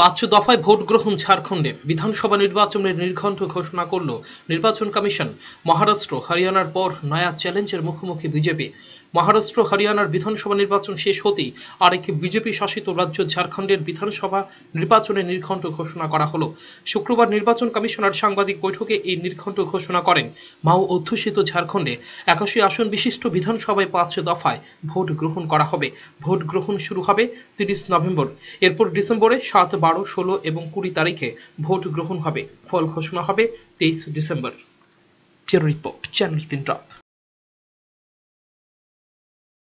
পাঁচ দফায় ভোট গ্রহণ ঝাড়খণ্ডে বিধানসভা নির্বাচনের নির্ঘণ্ট ঘোষণা করল নির্বাচন কমিশন মহারাষ্ট্র হরিয়ানার পর নয়া চ্যালেঞ্জের মুখোমুখি বিজেপি মহারাষ্ট্র হরিয়ানার বিধানসভা নির্বাচন শেষ হতেই আরেক বিজেপি শাসিত রাজ্য ঝাড়খণ্ডের বিধানসভা নির্বাচনের নির্ঘণ্ট ঘোষণা করা হলো শুক্রবার নির্বাচন কমিশনার সাংবাদিক বৈঠকে এই নির্ঘণ্ট ঘোষণা করেন মাও অধ্যুষিত ঝাড়খণ্ডে একাশি আসন বিশিষ্ট বিধানসভায় পাঁচ দফায় ভোট গ্রহণ করা হবে ভোট গ্রহণ শুরু হবে তিরিশ নভেম্বর এরপর ডিসেম্বরে সাত বারো ষোলো এবং কুড়ি তারিখে ভোট গ্রহণ হবে ফল ঘোষণা হবে তেইশ ডিসেম্বর রিপোর্ট চ্যানেল তিন রাত